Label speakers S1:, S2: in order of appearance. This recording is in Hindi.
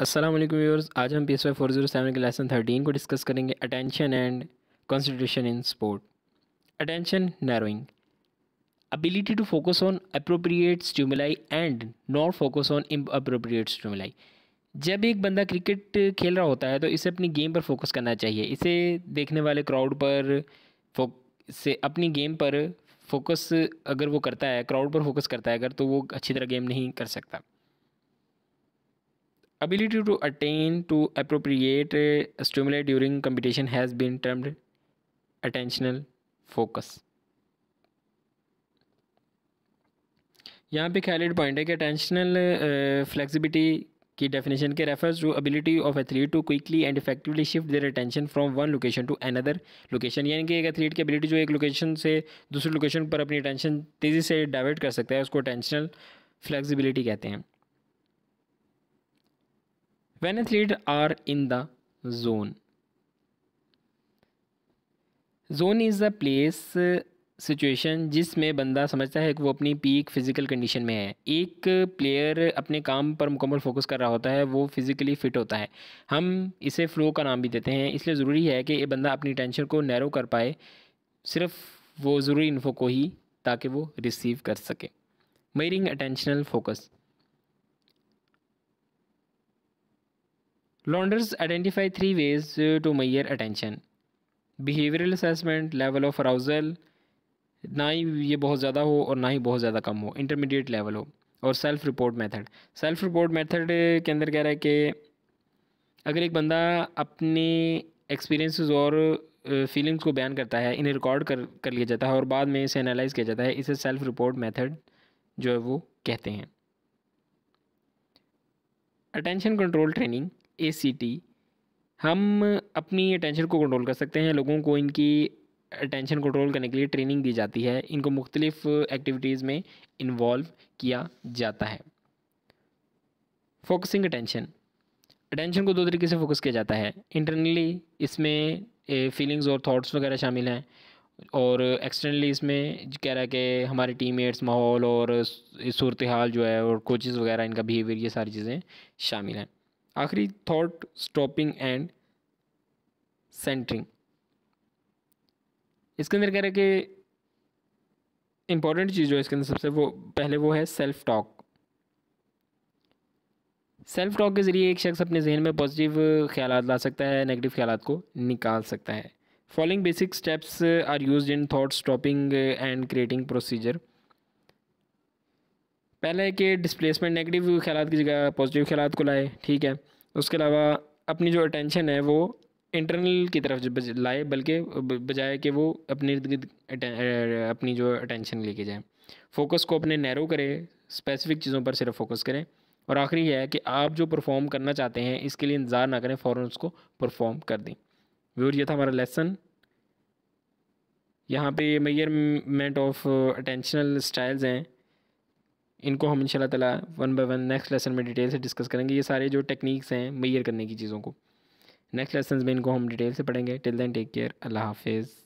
S1: असलम व्यूअर्स आज हम P S Y four zero seven के लेसन थर्टीन को डिस्कस करेंगे attention and concentration in sport attention narrowing ability to focus on appropriate stimuli and not focus on inappropriate stimuli जब एक बंदा क्रिकेट खेल रहा होता है तो इसे अपनी गेम पर फोकस करना चाहिए इसे देखने वाले क्राउड पर से अपनी गेम पर फोकस अगर वो करता है क्राउड पर फोकस करता है अगर तो वो अच्छी तरह गेम नहीं कर सकता ability to attain to appropriate uh, stimuli during computation has been termed attentional focus यहाँ पे खैलिड पॉइंट है कि अटेंशनल फ्लेक्सिबिलिटी uh, की डेफिनेशन के refers to ability of athlete to quickly and effectively shift their attention from one location to another location यानी कि एक एथलीट की एबिलिटी जो एक लोकेशन से दूसरे लोकेशन पर अपनी अटेंशन तेज़ी से डाइवर्ट कर सकता है उसको अटेंशनल फ्लेक्सिबिलिटी कहते हैं when athletes are in the zone zone is a place situation uh, जिसमें बंदा समझता है कि वो अपनी पीक फिज़िकल कंडीशन में है एक प्लेयर अपने काम पर मुकम्मल फोकस कर रहा होता है वो फिज़िकली फ़िट होता है हम इसे फ़्लो का नाम भी देते हैं इसलिए ज़रूरी है कि ये बंदा अपनी टेंशन को नैरो कर पाए सिर्फ वो ज़रूरी इन्फो को ही ताकि वो रिसीव कर सके measuring attentional focus Landers identify three ways uh, to measure attention behavioural assessment level of arousal ना ही ये बहुत ज़्यादा हो और ना ही बहुत ज़्यादा कम हो इंटरमीडिएट लेवल हो और self report method self report method के अंदर कह रहा है कि अगर एक बंदा अपने एक्सपीरियंसेस और फीलिंग्स uh, को बयान करता है इन्हें रिकॉर्ड कर कर लिया जाता है और बाद में इसे एनालाइज किया जाता है इसे सेल्फ रिपोर्ट मेथड जो है वो कहते हैं attention control training A C T हम अपनी अटेंशन को कंट्रोल कर सकते हैं लोगों को इनकी अटेंशन कंट्रोल करने के लिए ट्रेनिंग दी जाती है इनको मुख्तलिफ़ एक्टिविटीज़ में इन्वॉल्व किया जाता है फोकसिंग अटेंशन अटेंशन को दो तरीके से फोकस किया जाता है इंटरनली इसमें फीलिंग्स और थॉट्स वगैरह शामिल हैं और एक्सटर्नली इसमें कह रहा है कि हमारे टीममेट्स माहौल और सूरत हाल जो है और कोचेज़ वगैरह इनका बिहेवियर ये सारी चीज़ें शामिल हैं आखिरी थॉट स्टॉपिंग एंड सेंटरिंग इसके अंदर कह रहे कि इंपॉर्टेंट चीज़ जो है इसके अंदर सबसे वो पहले वो है सेल्फ टॉक सेल्फ टॉक के ज़रिए एक शख्स अपने जहन में पॉजिटिव ख्याल ला सकता है नेगेटिव ख्याल को निकाल सकता है following basic steps are use in thought stopping and creating procedure पहला है कि डिस्प्लेसमेंट नेगेटिव ख्याल की जगह पॉजिटिव ख्याल को लाए ठीक है उसके अलावा अपनी जो अटेंशन है वो इंटरनल की तरफ लाए बल्कि बजाय कि वो अपने अपनी जो अटेंशन लेके जाए फोकस को अपने नैरो करें स्पेसिफिक चीज़ों पर सिर्फ फोकस करें और आखिरी है कि आप जो परफॉर्म करना चाहते हैं इसके लिए इंतज़ार ना करें फ़ौर उसको परफॉर्म कर दें व्यूर यह था हमारा लेसन यहाँ पे मेजरमेंट ऑफ अटेंशनल स्टाइल्स हैं इनको हम इंशाल्लाह ताला one by one next lesson में डिटेल से डिस्कस करेंगे ये सारे जो टेक्निक्स हैं मैयर करने की चीज़ों को नेक्स्ट लेसन में इनको हम डिटेल से पढ़ेंगे टिल दैन टेक केयर अल्लाह हाफिज़